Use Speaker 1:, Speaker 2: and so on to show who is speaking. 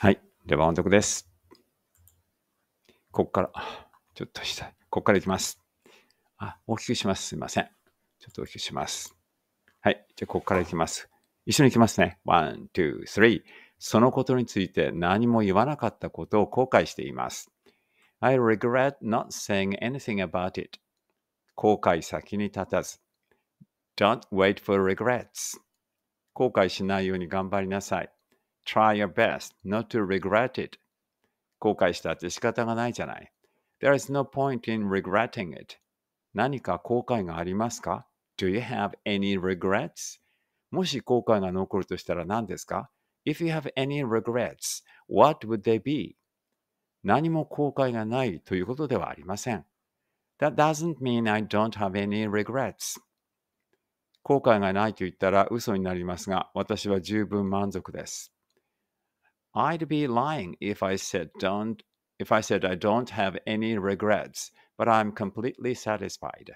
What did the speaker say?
Speaker 1: はい。では、音読です。ここから、ちょっとした、ここからいきます。あ、大きくします。すいません。ちょっと大きくします。はい。じゃあ、ここからいきます。一緒にいきますね。ワン、ツー、スリー。そのことについて何も言わなかったことを後悔しています。I regret not saying anything about it. 後悔先に立たず。Don't wait for regrets. 後悔しないように頑張りなさい。try your best not to regret it. 後悔したって仕方がないじゃない。There is no point in regretting it. 何か後悔がありますか ?Do you have any regrets? もし後悔が残るとしたら何ですか ?If you have any regrets, what would they be? 何も後悔がないということではありません。That doesn't mean I don't have any regrets. 後悔がないと言ったら嘘になりますが、私は十分満足です。I'd be lying if I said don't if I said I don't have any regrets, but I'm completely satisfied.